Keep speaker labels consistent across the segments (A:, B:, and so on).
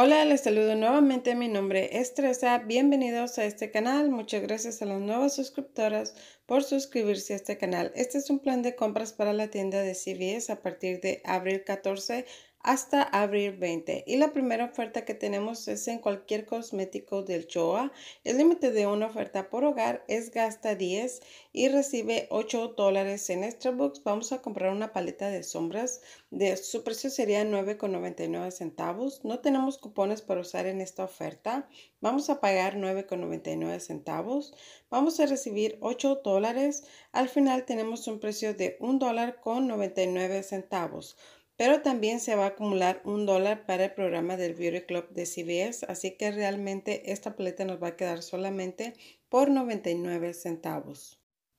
A: Hola, les saludo nuevamente, mi nombre es Teresa, bienvenidos a este canal, muchas gracias a las nuevas suscriptoras por suscribirse a este canal. Este es un plan de compras para la tienda de CVS a partir de abril 14 hasta abril 20. Y la primera oferta que tenemos es en cualquier cosmético del Choa. El límite de una oferta por hogar es gasta 10 y recibe 8 dólares en extra books. Vamos a comprar una paleta de sombras. De, su precio sería 9,99 centavos. No tenemos cupones para usar en esta oferta. Vamos a pagar 9,99 centavos. Vamos a recibir 8 dólares. Al final tenemos un precio de 1 dólar con 99 centavos. Pero también se va a acumular un dólar para el programa del Beauty Club de CBS, así que realmente esta paleta nos va a quedar solamente por 99 centavos.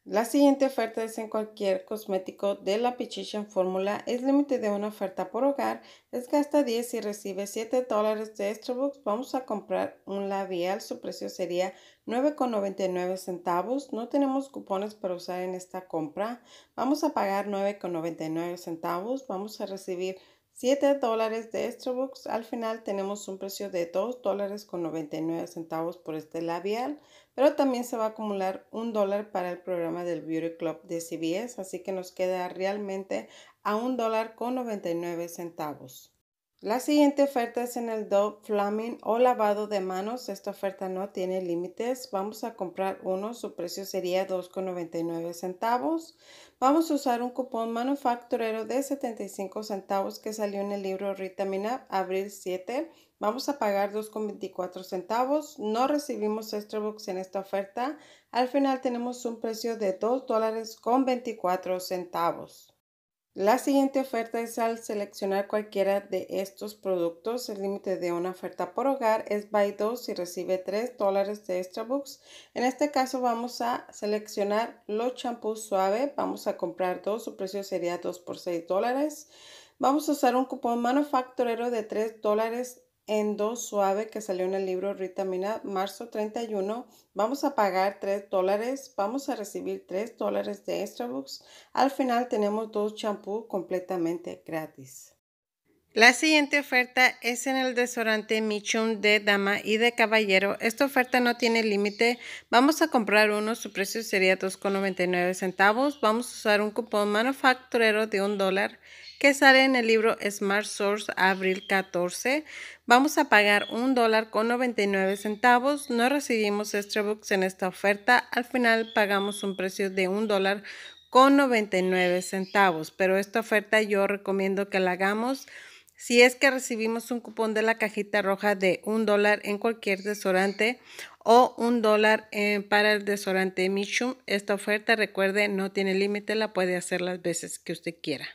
A: La siguiente oferta es en cualquier cosmético de la Petition Fórmula. Es límite de una oferta por hogar. es gasta 10 y recibe 7 dólares de Extrabooks. Vamos a comprar un labial. Su precio sería 9,99 centavos. No tenemos cupones para usar en esta compra. Vamos a pagar 9,99 centavos. Vamos a recibir 7 dólares de bucks Al final tenemos un precio de dos dólares con 99 centavos por este labial, pero también se va a acumular un dólar para el programa del Beauty Club de CBS, así que nos queda realmente a un dólar con 99 centavos. La siguiente oferta es en el Dove Flaming o lavado de manos. Esta oferta no tiene límites. Vamos a comprar uno. Su precio sería 2,99 centavos. Vamos a usar un cupón manufacturero de 75 centavos que salió en el libro Ritamina abril 7. Vamos a pagar 2,24 centavos. No recibimos extra box en esta oferta. Al final tenemos un precio de $2.24. dólares con 24 centavos. La siguiente oferta es al seleccionar cualquiera de estos productos. El límite de una oferta por hogar es buy 2 y recibe 3 dólares de extra books. En este caso vamos a seleccionar los champús suave. Vamos a comprar dos. Su precio sería 2 por 6 dólares. Vamos a usar un cupón manufacturero de 3 dólares en dos Suave que salió en el libro Rita Mina, marzo 31. Vamos a pagar 3 dólares, vamos a recibir 3 dólares de extra books. Al final tenemos dos champú completamente gratis. La siguiente oferta es en el desorante Michum de dama y de caballero. Esta oferta no tiene límite. Vamos a comprar uno. Su precio sería 2,99 centavos. Vamos a usar un cupón manufacturero de un dólar que sale en el libro Smart Source abril 14. Vamos a pagar un dólar con 99 centavos. No recibimos extra en esta oferta. Al final pagamos un precio de un dólar con 99 centavos. Pero esta oferta yo recomiendo que la hagamos si es que recibimos un cupón de la cajita roja de un dólar en cualquier desorante o un dólar eh, para el desorante Michum, esta oferta, recuerde, no tiene límite, la puede hacer las veces que usted quiera.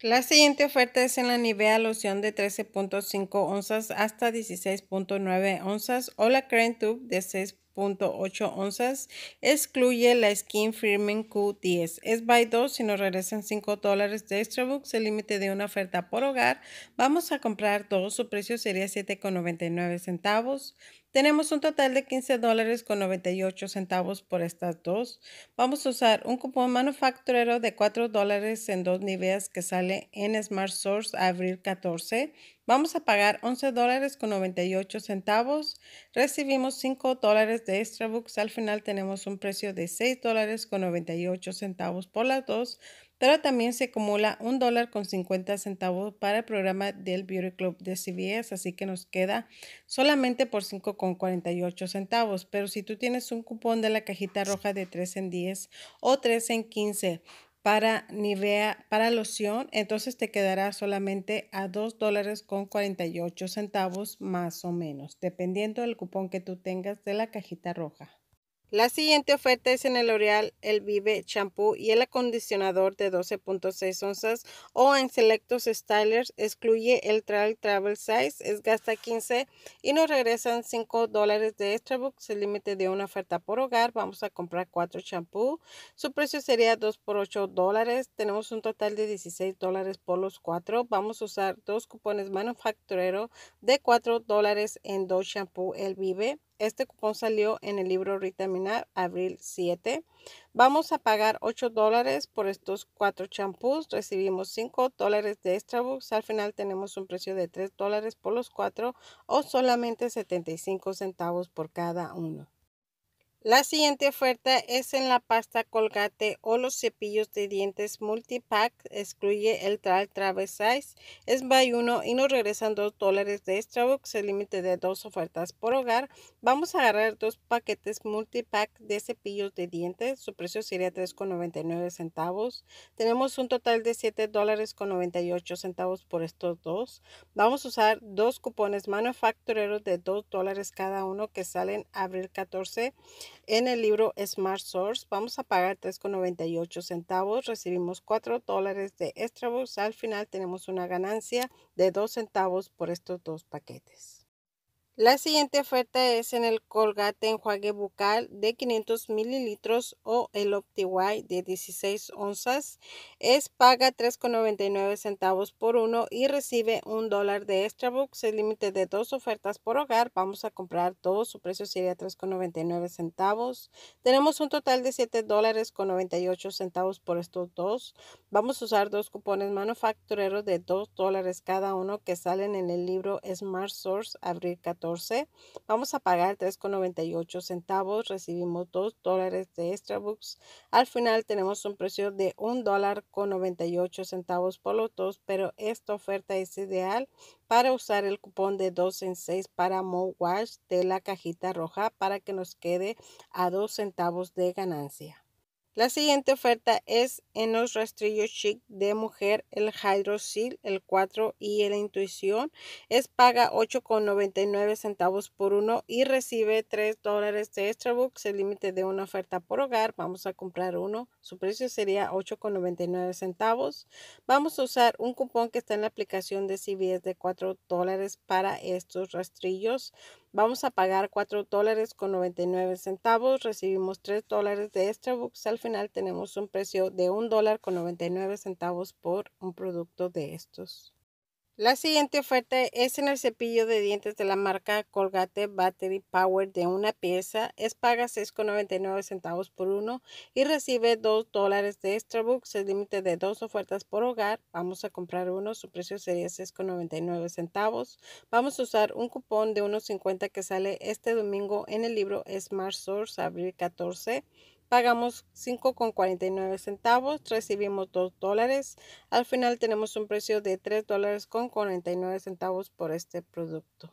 A: La siguiente oferta es en la Nivea loción de 13.5 onzas hasta 16.9 onzas o la Crane Tube de 6. .8 onzas. Excluye la skin firming Q10. Es by 2 si nos regresan 5 dólares de extra books, el límite de una oferta por hogar. Vamos a comprar todo Su precio sería 7,99 centavos. Tenemos un total de 15 dólares 98 centavos por estas dos. Vamos a usar un cupón manufacturero de 4 dólares en dos niveles que sale en Smart Source a abril 14. Vamos a pagar 11 dólares 98 centavos. Recibimos 5 dólares de extra books. Al final tenemos un precio de 6 dólares 98 centavos por las dos pero también se acumula un dólar con 50 centavos para el programa del Beauty Club de CVS, así que nos queda solamente por 5,48 centavos. Pero si tú tienes un cupón de la cajita roja de 3 en 10 o 3 en 15 para Nivea, para loción, entonces te quedará solamente a 2 dólares con 48 centavos más o menos, dependiendo del cupón que tú tengas de la cajita roja. La siguiente oferta es en el L'Oreal El Vive Shampoo y el acondicionador de 12.6 onzas o en selectos stylers. Excluye el Trial Travel Size, es gasta 15 y nos regresan 5 dólares de extra el límite de una oferta por hogar. Vamos a comprar 4 shampoos, Su precio sería 2 por 8 dólares. Tenemos un total de 16 dólares por los 4. Vamos a usar dos cupones manufacturero de 4 dólares en dos shampoo El Vive. Este cupón salió en el libro Ritaminar abril 7. Vamos a pagar 8 dólares por estos 4 champús. Recibimos 5 dólares de extra books. Al final tenemos un precio de 3 dólares por los 4 o solamente 75 centavos por cada uno. La siguiente oferta es en la pasta colgate o los cepillos de dientes multipack. Excluye el trial travel size. Es by 1 y nos regresan 2 dólares de extra box. El límite de dos ofertas por hogar. Vamos a agarrar dos paquetes multipack de cepillos de dientes. Su precio sería 3,99 centavos. Tenemos un total de 7 dólares con 98 centavos por estos dos. Vamos a usar dos cupones manufactureros de 2 dólares cada uno que salen abril 14. En el libro Smart Source vamos a pagar 3,98 centavos, recibimos 4 dólares de extra Al final tenemos una ganancia de 2 centavos por estos dos paquetes. La siguiente oferta es en el Colgate enjuague bucal de 500 mililitros o el Opti-Y de 16 onzas. Es paga 3,99 centavos por uno y recibe un dólar de extra books. El límite de dos ofertas por hogar. Vamos a comprar dos. Su precio sería 3,99 centavos. Tenemos un total de 7 dólares con 98 centavos por estos dos. Vamos a usar dos cupones manufactureros de 2 dólares cada uno que salen en el libro Smart Source Abrir 14. Vamos a pagar 3,98 centavos. Recibimos 2 dólares de extra books. Al final tenemos un precio de 1 dólar con 98 centavos por los dos, pero esta oferta es ideal para usar el cupón de 2 en 6 para Mow Wash de la cajita roja para que nos quede a 2 centavos de ganancia. La siguiente oferta es en los rastrillos chic de mujer, el Hydro el 4 y el Intuición. Es paga 8,99 centavos por uno y recibe 3 dólares de extra books, el límite de una oferta por hogar. Vamos a comprar uno. Su precio sería 8,99 centavos. Vamos a usar un cupón que está en la aplicación de CVS de 4 dólares para estos rastrillos. Vamos a pagar 4 dólares con 99 centavos, recibimos 3 dólares de extra books, al final tenemos un precio de un dólar con 99 centavos por un producto de estos. La siguiente oferta es en el cepillo de dientes de la marca Colgate Battery Power de una pieza. Es paga 6,99 centavos por uno y recibe 2 dólares de extra books. El límite de dos ofertas por hogar. Vamos a comprar uno. Su precio sería 6,99 centavos. Vamos a usar un cupón de 1,50 que sale este domingo en el libro Smart Source, abril 14 pagamos 5,49 centavos, recibimos 2 dólares. Al final tenemos un precio de 3 dólares con 49 centavos por este producto.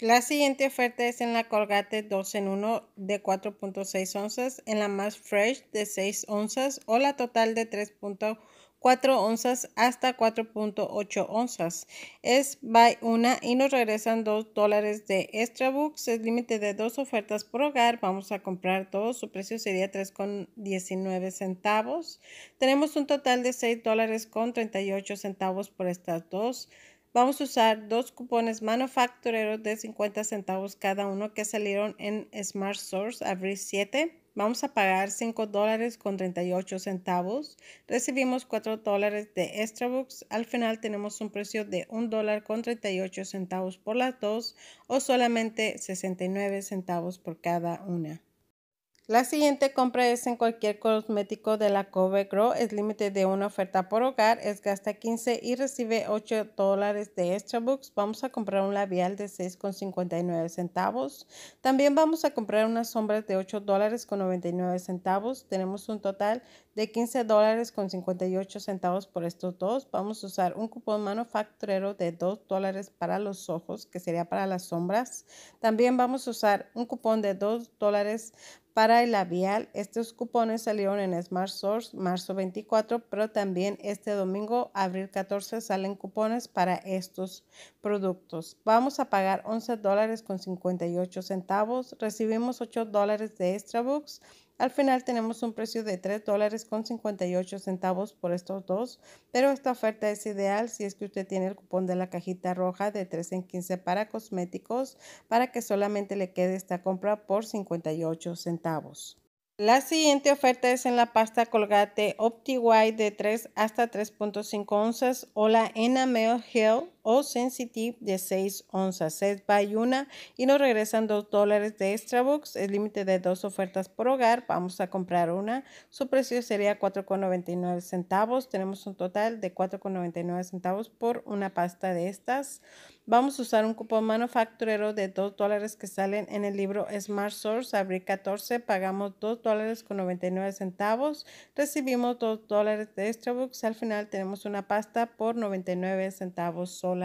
A: La siguiente oferta es en la Colgate 2 en 1 de 4.6 onzas, en la más fresh de 6 onzas o la total de 3.1. 4 onzas hasta 4.8 onzas. Es buy una y nos regresan 2 dólares de extra books. El límite de dos ofertas por hogar. Vamos a comprar todo Su precio sería 3.19 centavos. Tenemos un total de 6 dólares con 38 centavos por estas dos. Vamos a usar dos cupones manufactureros de 50 centavos cada uno que salieron en Smart Source abril 7. Vamos a pagar 5 dólares con 38 centavos. Recibimos 4 dólares de extra books. Al final tenemos un precio de 1 dólar con 38 centavos por las dos o solamente 69 centavos por cada una. La siguiente compra es en cualquier cosmético de la Cove Grow. límite de una oferta por hogar es gasta 15 y recibe 8 dólares de extra bucks. Vamos a comprar un labial de 6,59 centavos. También vamos a comprar unas sombras de 8 dólares con 99 centavos. Tenemos un total de 15 dólares con 58 centavos por estos dos. Vamos a usar un cupón manufacturero de 2 dólares para los ojos, que sería para las sombras. También vamos a usar un cupón de 2 dólares para el labial. Estos cupones salieron en Smart Source marzo 24, pero también este domingo, abril 14, salen cupones para estos productos. Vamos a pagar 11 dólares con 58 centavos. Recibimos 8 dólares de extra bucks. Al final tenemos un precio de 3 dólares con 58 centavos por estos dos, pero esta oferta es ideal si es que usted tiene el cupón de la cajita roja de 3 en 15 para cosméticos para que solamente le quede esta compra por 58 centavos. La siguiente oferta es en la pasta Colgate OptiWhite de 3 hasta 3.5 onzas o la Enamel Hill o Sensitive de 6 onzas. set by y una y nos regresan 2 dólares de extra box. El límite de dos ofertas por hogar. Vamos a comprar una. Su precio sería 4,99 centavos. Tenemos un total de 4,99 centavos por una pasta de estas. Vamos a usar un cupón manufacturero de 2 dólares que salen en el libro Smart Source, abril 14. Pagamos 2 dólares con 99 centavos. Recibimos 2 dólares de extra books. Al final tenemos una pasta por 99 centavos solo.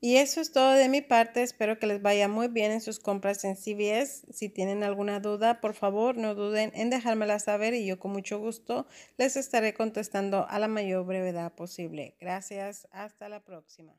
A: Y eso es todo de mi parte. Espero que les vaya muy bien en sus compras en CVS. Si tienen alguna duda, por favor, no duden en dejármela saber y yo con mucho gusto les estaré contestando a la mayor brevedad posible. Gracias. Hasta la próxima.